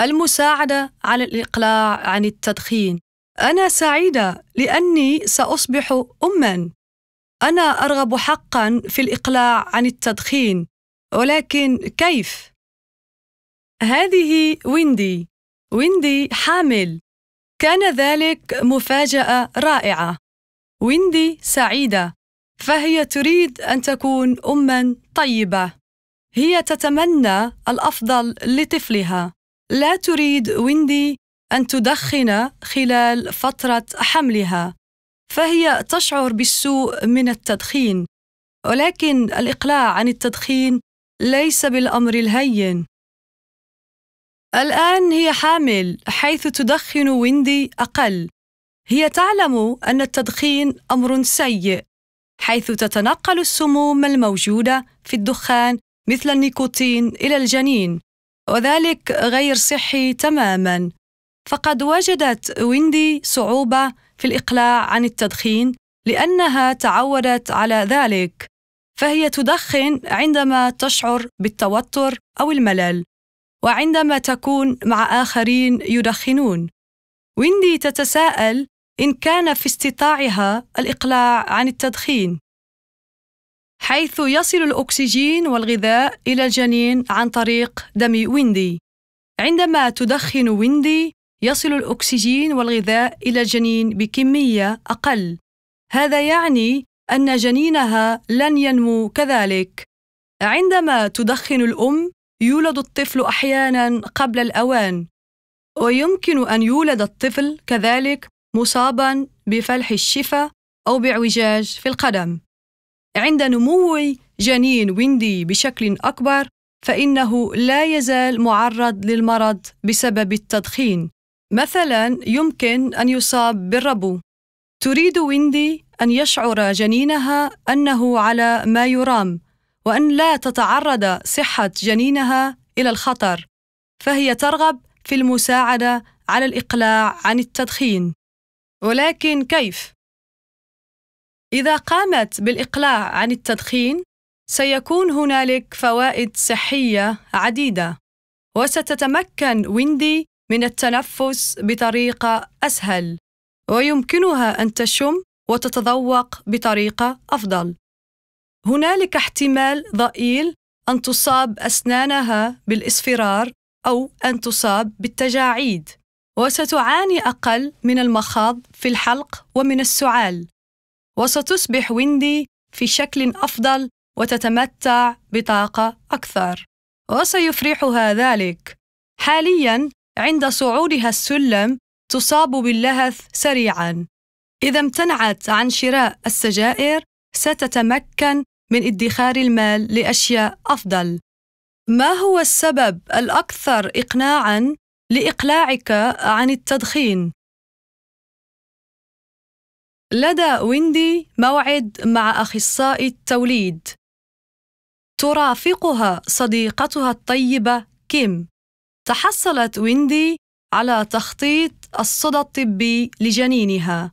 المساعدة على الإقلاع عن التدخين أنا سعيدة لأني سأصبح أمًا أنا أرغب حقًا في الإقلاع عن التدخين ولكن كيف؟ هذه ويندي ويندي حامل كان ذلك مفاجأة رائعة ويندي سعيدة فهي تريد أن تكون أمًا طيبة هي تتمنى الأفضل لطفلها لا تريد ويندي أن تدخن خلال فترة حملها فهي تشعر بالسوء من التدخين ولكن الإقلاع عن التدخين ليس بالأمر الهين الآن هي حامل حيث تدخن ويندي أقل هي تعلم أن التدخين أمر سيء حيث تتنقل السموم الموجودة في الدخان مثل النيكوتين إلى الجنين وذلك غير صحي تماما فقد وجدت ويندي صعوبة في الإقلاع عن التدخين لأنها تعودت على ذلك فهي تدخن عندما تشعر بالتوتر أو الملل وعندما تكون مع آخرين يدخنون ويندي تتساءل إن كان في استطاعها الإقلاع عن التدخين حيث يصل الأكسجين والغذاء إلى الجنين عن طريق دم ويندي عندما تدخن ويندي يصل الأكسجين والغذاء إلى الجنين بكمية أقل هذا يعني أن جنينها لن ينمو كذلك عندما تدخن الأم يولد الطفل أحيانا قبل الأوان ويمكن أن يولد الطفل كذلك مصابا بفلح الشفة أو باعوجاج في القدم عند نمو جنين ويندي بشكل أكبر فإنه لا يزال معرض للمرض بسبب التدخين مثلا يمكن أن يصاب بالربو تريد ويندي أن يشعر جنينها أنه على ما يرام وأن لا تتعرض صحة جنينها إلى الخطر فهي ترغب في المساعدة على الإقلاع عن التدخين ولكن كيف؟ إذا قامت بالإقلاع عن التدخين سيكون هنالك فوائد صحية عديدة وستتمكن ويندي من التنفس بطريقة أسهل ويمكنها أن تشم وتتذوق بطريقة أفضل هنالك احتمال ضئيل أن تصاب أسنانها بالإصفرار أو أن تصاب بالتجاعيد وستعاني أقل من المخاض في الحلق ومن السعال وستصبح ويندي في شكل أفضل وتتمتع بطاقة أكثر وسيفرحها ذلك حاليا عند صعودها السلم تصاب باللهث سريعا إذا امتنعت عن شراء السجائر ستتمكن من ادخار المال لأشياء أفضل ما هو السبب الأكثر إقناعا لإقلاعك عن التدخين؟ لدى ويندي موعد مع أخصائي التوليد. ترافقها صديقتها الطيبة كيم. تحصلت ويندي على تخطيط الصدى الطبي لجنينها،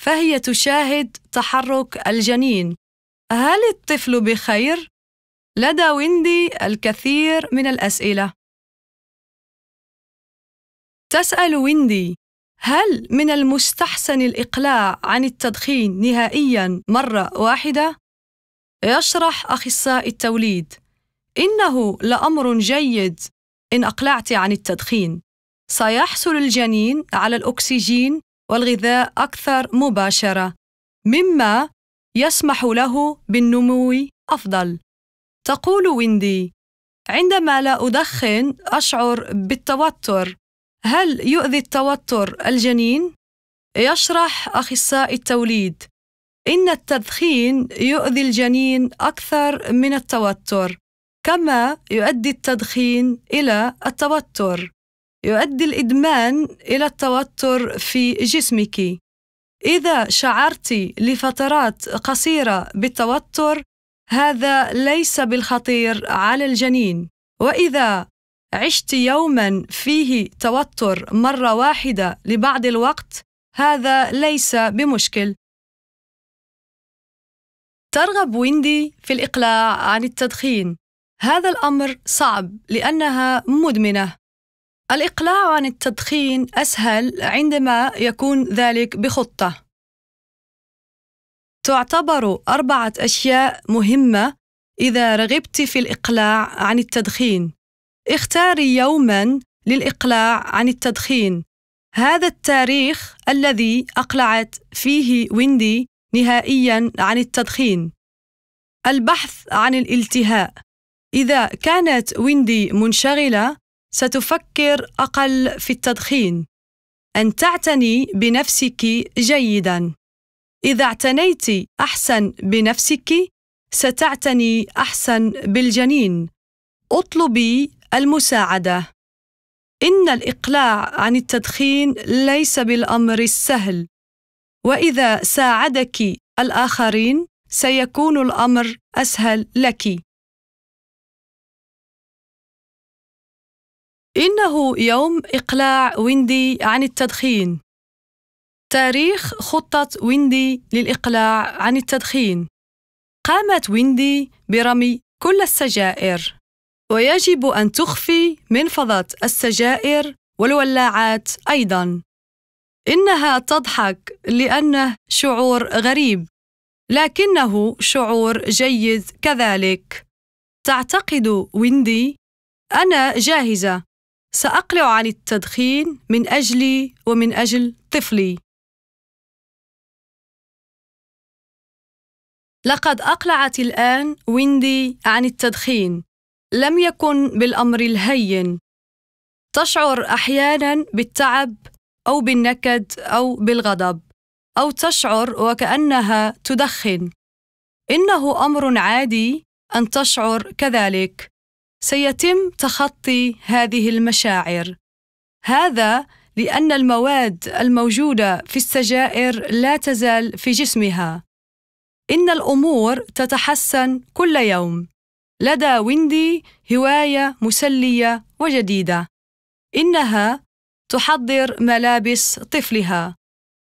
فهي تشاهد تحرك الجنين. هل الطفل بخير؟ لدى ويندي الكثير من الأسئلة. تسأل ويندي: هل من المستحسن الإقلاع عن التدخين نهائيا مرة واحدة؟ يشرح أخصائي التوليد: إنه لأمر جيد إن أقلعت عن التدخين، سيحصل الجنين على الأكسجين والغذاء أكثر مباشرة، مما يسمح له بالنمو أفضل. تقول ويندي: عندما لا أدخن أشعر بالتوتر هل يؤذي التوتر الجنين؟ يشرح أخصائي التوليد إن التدخين يؤذي الجنين أكثر من التوتر كما يؤدي التدخين إلى التوتر يؤدي الإدمان إلى التوتر في جسمك إذا شعرت لفترات قصيرة بالتوتر هذا ليس بالخطير على الجنين وإذا عشت يوما فيه توتر مره واحده لبعض الوقت هذا ليس بمشكل ترغب ويندي في الاقلاع عن التدخين هذا الامر صعب لانها مدمنه الاقلاع عن التدخين اسهل عندما يكون ذلك بخطه تعتبر اربعه اشياء مهمه اذا رغبت في الاقلاع عن التدخين اختاري يوما للإقلاع عن التدخين هذا التاريخ الذي أقلعت فيه ويندي نهائيا عن التدخين البحث عن الالتهاء إذا كانت ويندي منشغلة ستفكر أقل في التدخين أن تعتني بنفسك جيدا إذا اعتنيت أحسن بنفسك ستعتني أحسن بالجنين اطلبي المساعدة إن الإقلاع عن التدخين ليس بالأمر السهل وإذا ساعدك الآخرين سيكون الأمر أسهل لك إنه يوم إقلاع ويندي عن التدخين تاريخ خطة ويندي للإقلاع عن التدخين قامت ويندي برمي كل السجائر ويجب أن تخفي منفضة السجائر والولاعات أيضاً. إنها تضحك لأنه شعور غريب، لكنه شعور جيد كذلك. تعتقد ويندي: أنا جاهزة، سأقلع عن التدخين من أجلي ومن أجل طفلي. لقد أقلعت الآن ويندي عن التدخين. لم يكن بالامر الهين تشعر احيانا بالتعب او بالنكد او بالغضب او تشعر وكانها تدخن انه امر عادي ان تشعر كذلك سيتم تخطي هذه المشاعر هذا لان المواد الموجوده في السجائر لا تزال في جسمها ان الامور تتحسن كل يوم لدى ويندي هواية مسلية وجديدة إنها تحضر ملابس طفلها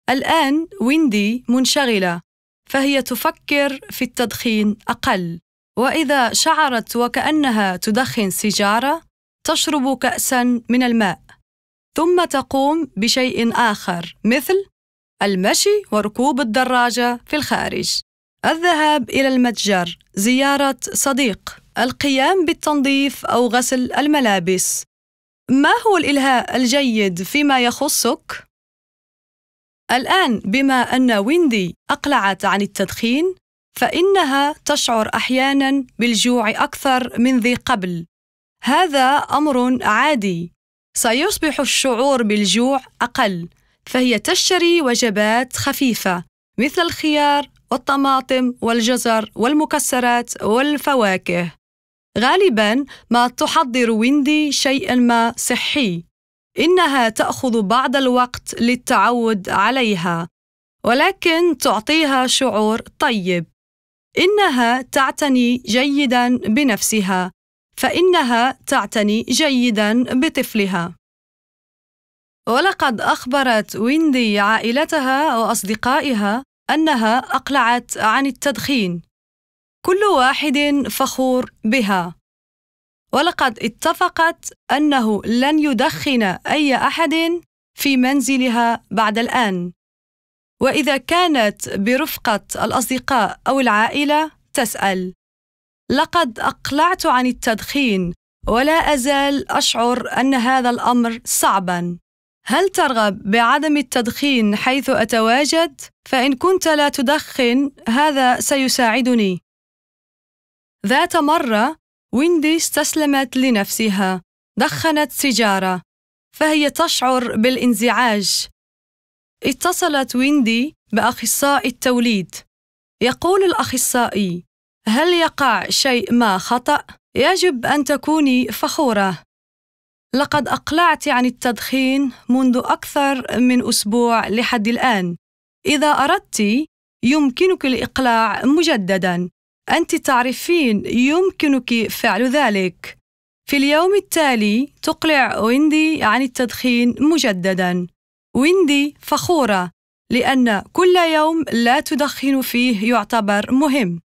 الآن ويندي منشغلة فهي تفكر في التدخين أقل وإذا شعرت وكأنها تدخن سيجارة تشرب كأسا من الماء ثم تقوم بشيء آخر مثل المشي وركوب الدراجة في الخارج الذهاب إلى المتجر زيارة صديق القيام بالتنظيف أو غسل الملابس ما هو الإلهاء الجيد فيما يخصك؟ الآن بما أن ويندي أقلعت عن التدخين فإنها تشعر أحياناً بالجوع أكثر من ذي قبل هذا أمر عادي سيصبح الشعور بالجوع أقل فهي تشتري وجبات خفيفة مثل الخيار والطماطم والجزر والمكسرات والفواكه غالبا ما تحضر ويندي شيئا ما صحي انها تاخذ بعض الوقت للتعود عليها ولكن تعطيها شعور طيب انها تعتني جيدا بنفسها فانها تعتني جيدا بطفلها ولقد اخبرت ويندي عائلتها واصدقائها أنها أقلعت عن التدخين كل واحد فخور بها ولقد اتفقت أنه لن يدخن أي أحد في منزلها بعد الآن وإذا كانت برفقة الأصدقاء أو العائلة تسأل لقد أقلعت عن التدخين ولا أزال أشعر أن هذا الأمر صعبا هل ترغب بعدم التدخين حيث أتواجد؟ فإن كنت لا تدخن هذا سيساعدني. ذات مرة ويندي استسلمت لنفسها، دخنت سيجارة، فهي تشعر بالانزعاج. اتصلت ويندي بأخصائي التوليد. يقول الأخصائي: هل يقع شيء ما خطأ؟ يجب أن تكوني فخورة. لقد أقلعت عن التدخين منذ أكثر من أسبوع لحد الآن. إذا أردت، يمكنك الإقلاع مجدداً. أنت تعرفين يمكنك فعل ذلك. في اليوم التالي تقلع ويندي عن التدخين مجدداً. ويندي فخورة لأن كل يوم لا تدخن فيه يعتبر مهم.